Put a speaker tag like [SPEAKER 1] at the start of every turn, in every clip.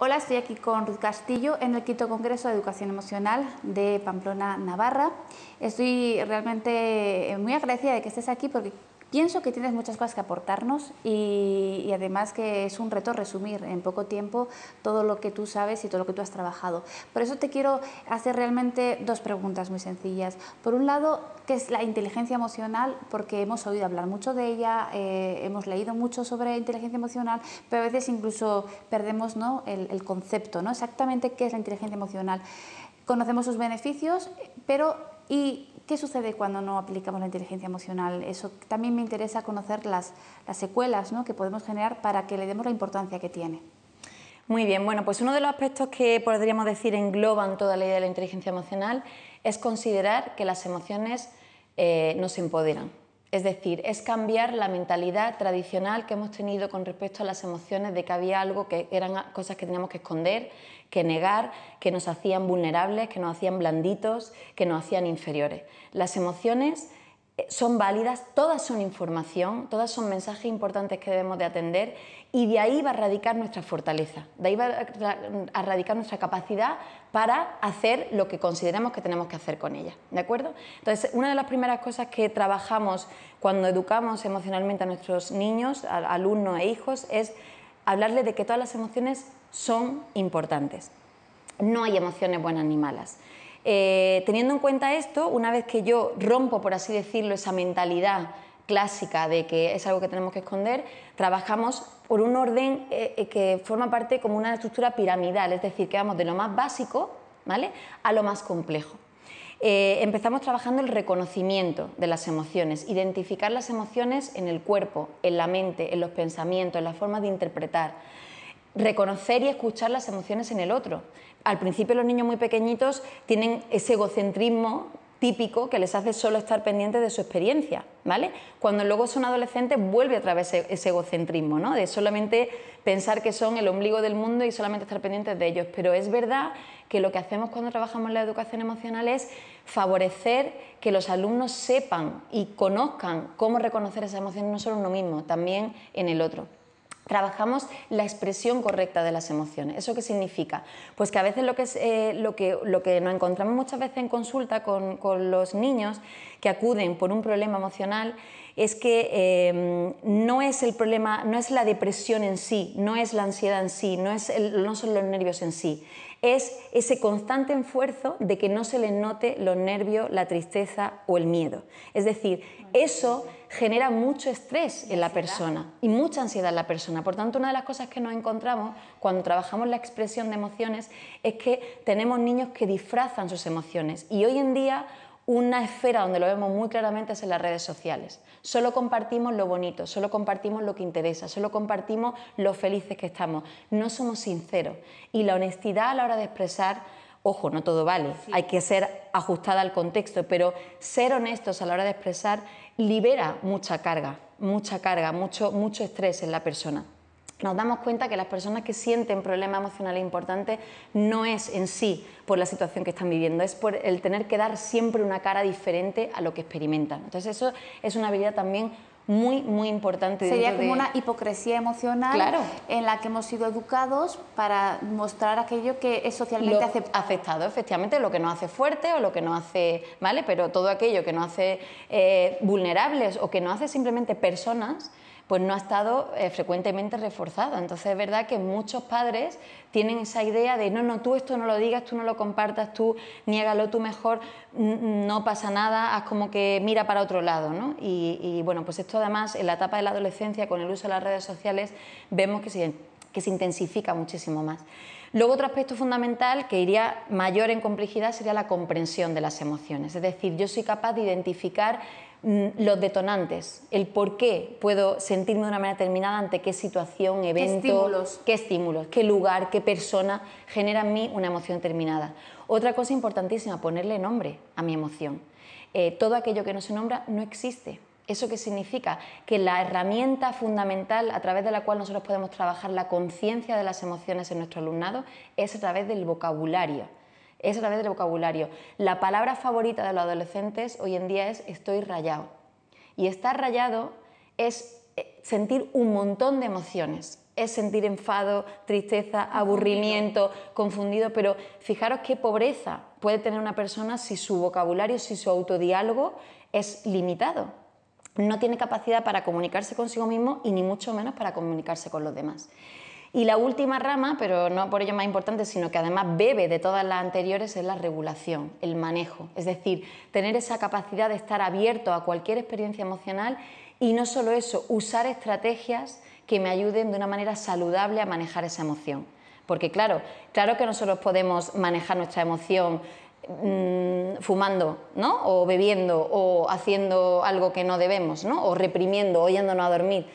[SPEAKER 1] Hola, estoy aquí con Ruth Castillo en el quinto Congreso de Educación Emocional de Pamplona, Navarra. Estoy realmente muy agradecida de que estés aquí porque Pienso que tienes muchas cosas que aportarnos y, además que es un reto resumir en poco tiempo todo lo que tú sabes y todo lo que tú has trabajado. Por eso te quiero hacer realmente dos preguntas muy sencillas. Por un lado, ¿qué es la inteligencia emocional? Porque hemos oído hablar mucho de ella, eh, hemos leído mucho sobre inteligencia emocional, pero a veces incluso perdemos ¿no? el, el concepto, ¿no? exactamente qué es la inteligencia emocional. Conocemos sus beneficios, pero y ¿Qué sucede cuando no aplicamos la inteligencia emocional? Eso también me interesa conocer
[SPEAKER 2] las, secuelas ¿no? que podemos generar para que le demos la importancia que tiene. Muy bien, bueno, pues uno de los aspectos que podríamos decir engloban toda la idea de la inteligencia emocional es considerar que las emociones no eh, nos empoderan. Es decir, es cambiar la mentalidad tradicional que hemos tenido con respecto a las emociones de que había algo que eran cosas que teníamos que esconder, que negar, que nos hacían vulnerables, que nos hacían blanditos, que nos hacían inferiores. Las emociones son válidas, todas son información, todas son mensajes importantes que debemos de atender y de ahí va a radicar nuestra fortaleza, de ahí va a radicar nuestra capacidad para hacer lo que consideremos que tenemos que hacer con ella, ¿de acuerdo? Entonces, una de las primeras cosas que trabajamos cuando educamos emocionalmente a nuestros niños, alumnos e hijos, es hablarles de que todas las emociones son importantes. No hay emociones buenas ni malas. Eh, teniendo en cuenta esto, una vez que yo rompo, por así decirlo, esa mentalidad clásica de que es algo que tenemos que esconder, trabajamos por un orden eh, eh, que forma parte como una estructura piramidal, es decir, que vamos de lo más básico ¿vale? a lo más complejo. empezamos trabajando el reconocimiento de las emociones, identificar las emociones en el cuerpo, en la mente, en los pensamientos, en las formas de interpretar reconocer y escuchar las emociones en el otro. Al principio los niños muy pequeñitos tienen ese egocentrismo típico que les hace solo estar pendientes de su experiencia, ¿vale? Cuando luego son adolescentes vuelve a través ese egocentrismo, ¿no? De solamente pensar que son el ombligo del mundo y solamente estar pendientes de ellos. Pero es verdad que lo que hacemos cuando trabajamos en la educación emocional es favorecer que los alumnos sepan y conozcan cómo reconocer esas emociones... no solo en uno mismo, también en el otro trabajamos la expresión correcta de las emociones. ¿Eso qué significa? Pues que a veces lo que, es, eh, lo lo que nos encontramos muchas veces en consulta con, los niños que acuden por un problema emocional es que em, no es el problema, no es la depresión en sí, no es la ansiedad en sí, no, es no son los nervios en sí, es ese constante esfuerzo de que no se les note los nervios, la tristeza o el miedo. Es decir, eso genera mucho estrés en la persona y mucha ansiedad en la persona. Por tanto, una de las cosas que nos encontramos cuando trabajamos la expresión de emociones es que tenemos niños que disfrazan sus emociones y hoy en día una esfera donde lo vemos muy claramente es en las redes sociales. Solo compartimos lo bonito, solo compartimos lo que interesa, solo compartimos lo felices que estamos. No somos sinceros. Y la honestidad a la hora de expresar, ojo, no todo vale, hay que ser ajustada al contexto, pero ser honestos a la hora de expresar libera mucha carga, mucha carga, mucho, mucho estrés en la persona nos damos cuenta que las personas que sienten problemas emocionales importantes no es en sí por la situación que están viviendo, es por el tener que dar siempre una cara diferente a lo que experimentan. Entonces eso es una habilidad también muy, muy importante. Sería como una hipocresía emocional en la que hemos sido educados para mostrar aquello que es socialmente aceptado. efectivamente, lo que nos hace fuerte o lo que nos hace, ¿vale? Pero todo aquello que nos hace eh, vulnerables o que nos hace simplemente personas, pues no ha estado eh, frecuentemente reforzado. Entonces es verdad que muchos padres tienen esa idea de no, no, tú esto no lo digas, tú no lo compartas, tú niégalo tú mejor, no pasa nada, haz como que mira para otro lado. ¿no? Y, bueno, pues esto además en la etapa de la adolescencia con el uso de las redes sociales vemos que que se intensifica muchísimo más. Luego otro aspecto fundamental que iría mayor en complejidad sería la comprensión de las emociones, es decir, yo soy capaz de identificar Mm, los detonantes, el por qué puedo sentirme de una manera determinada ante qué situación, evento, qué estímulos, qué, lugar, qué persona genera en mí una emoción determinada. Otra cosa importantísima, ponerle nombre a mi emoción. Eh, todo aquello que no se nombra no existe. ¿Eso qué significa? Que la herramienta fundamental a través de la cual nosotros podemos trabajar la conciencia de las emociones en nuestro alumnado es a través del vocabulario es a través del vocabulario. La palabra favorita de los adolescentes hoy en día es estoy rayado. Y estar rayado es eh, sentir un montón de emociones. Es sentir enfado, tristeza, aburrimiento, confundido, pero fijaros qué pobreza puede tener una persona si su vocabulario, si su autodiálogo es limitado. No tiene capacidad para comunicarse consigo mismo y ni mucho menos para comunicarse con los demás. Y la última rama, pero no por ello más importante, sino que además bebe de todas las anteriores, es la regulación, el manejo. Es decir, tener esa capacidad de estar abierto a cualquier experiencia emocional y no solo eso, usar estrategias que me ayuden de una manera saludable a manejar esa emoción. Porque claro, claro que nosotros podemos manejar nuestra emoción mm, fumando, ¿no? O bebiendo, o haciendo algo que no debemos, ¿no? O reprimiendo, o yéndonos a dormir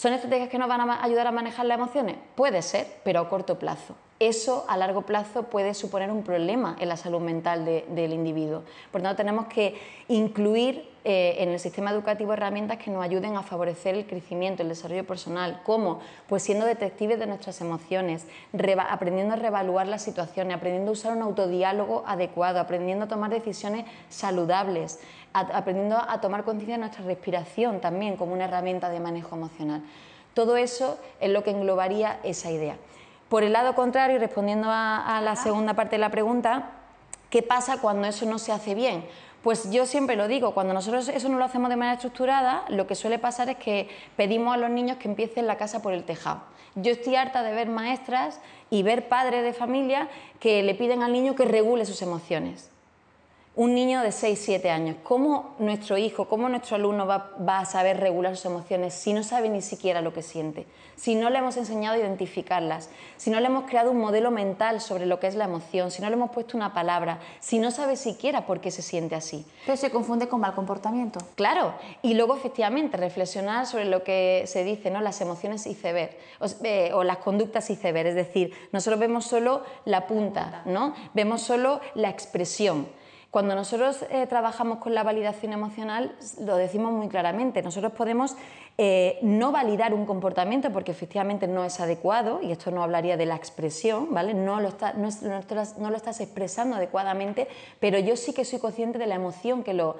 [SPEAKER 2] ¿Son estrategias que nos van a ayudar a manejar las emociones? Puede ser, pero a corto plazo. Eso a largo plazo puede suponer un problema en la salud mental del individuo. Por lo tanto, tenemos que incluir eh, en el sistema educativo herramientas que nos ayuden a favorecer el crecimiento, el desarrollo personal. ¿Cómo? Pues siendo detectives de nuestras emociones, aprendiendo a reevaluar las situaciones, aprendiendo a usar un autodiálogo adecuado, aprendiendo a tomar decisiones saludables, aprendiendo a tomar conciencia de nuestra respiración también como una herramienta de manejo emocional. Todo eso es lo que englobaría esa idea. Por el lado contrario, respondiendo a la segunda parte de la pregunta, ¿Qué pasa cuando eso no se hace bien? Pues yo siempre lo digo, cuando nosotros eso no lo hacemos de manera estructurada, lo que suele pasar es que pedimos a los niños que empiecen la casa por el tejado. Yo estoy harta de ver maestras y ver padres de familia que le piden al niño que regule sus emociones un niño de 6, 7 años, ¿cómo nuestro hijo, cómo nuestro alumno va, a saber regular sus emociones si no sabe ni siquiera lo que siente? Si no le hemos enseñado a identificarlas, si no le hemos creado un modelo mental sobre lo que es la emoción, si no le hemos puesto una palabra, si no sabe siquiera por qué se siente así. Pero se confunde con mal comportamiento. Claro, y luego efectivamente reflexionar sobre lo que se dice, ¿no? las emociones y o, eh, o las conductas y ceber, es decir, nosotros vemos solo la punta, ¿no? vemos solo la expresión cuando nosotros eh, trabajamos con la validación emocional, lo decimos muy claramente, nosotros podemos eh, no validar un comportamiento porque efectivamente no es adecuado, y esto no hablaría de la expresión, ¿vale? No lo, lo estás expresando adecuadamente, pero yo sí que soy consciente de la emoción que lo,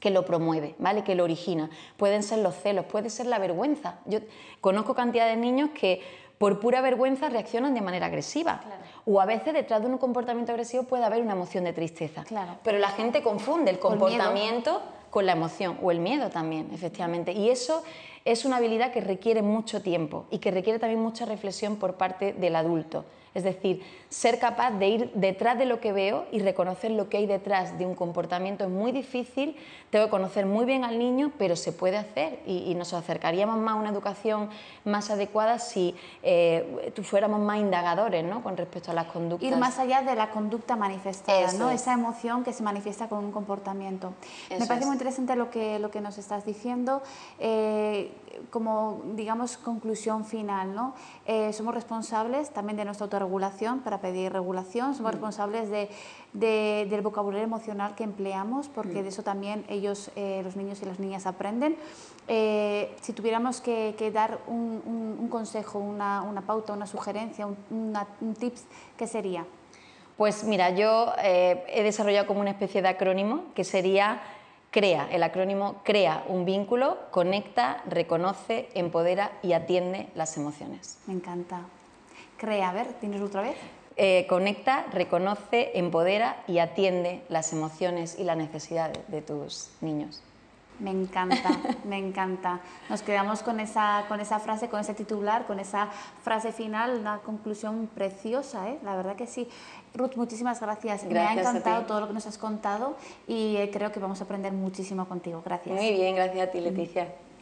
[SPEAKER 2] que lo promueve, ¿vale? Que lo origina. Pueden ser los celos, puede ser la vergüenza. Yo conozco cantidad de niños que por pura vergüenza reaccionan de manera agresiva. O a veces detrás de un comportamiento agresivo puede haber una emoción de tristeza. Claro. Pero la gente confunde el comportamiento con la emoción o el miedo también, efectivamente. Y eso es una habilidad que requiere mucho tiempo y que requiere también mucha reflexión por parte del adulto. Es decir, ser capaz de ir detrás de lo que veo y reconocer lo que hay detrás de un comportamiento es muy difícil. Tengo que conocer muy bien al niño, pero se puede hacer y, nos acercaríamos más a una educación más adecuada si eh, fuéramos más indagadores ¿no? con respecto a las conductas. Ir más
[SPEAKER 1] allá de la conducta manifestada, ¿no? esa emoción que se manifiesta con un comportamiento. Me parece muy interesante lo que, lo que nos estás diciendo. Eh, como, digamos, conclusión final, ¿no? Eh, somos responsables también de nuestro autoridad Regulación para pedir regulación, somos mm. responsables de, del vocabulario emocional que empleamos, porque mm. de eso también ellos, eh, los niños y las niñas aprenden. Eh, si tuviéramos que, dar un, consejo, una, pauta, una sugerencia, un, una, tips,
[SPEAKER 2] ¿qué sería? Pues mira, yo eh, he desarrollado como una especie de acrónimo que sería CREA, el acrónimo CREA un vínculo, conecta, reconoce, empodera y atiende las emociones. Me encanta.
[SPEAKER 1] Crea, a ver, tienes otra vez.
[SPEAKER 2] Eh, conecta, reconoce, empodera y atiende las emociones y las necesidades de tus niños.
[SPEAKER 1] Me encanta, me encanta. Nos quedamos con esa, con esa frase, con ese titular, con esa frase final, una conclusión preciosa, ¿eh? la verdad que sí. Ruth, muchísimas gracias. gracias me ha encantado todo lo que nos has contado y eh, creo que vamos a aprender muchísimo contigo. Gracias. Muy bien, gracias a ti,
[SPEAKER 2] Leticia.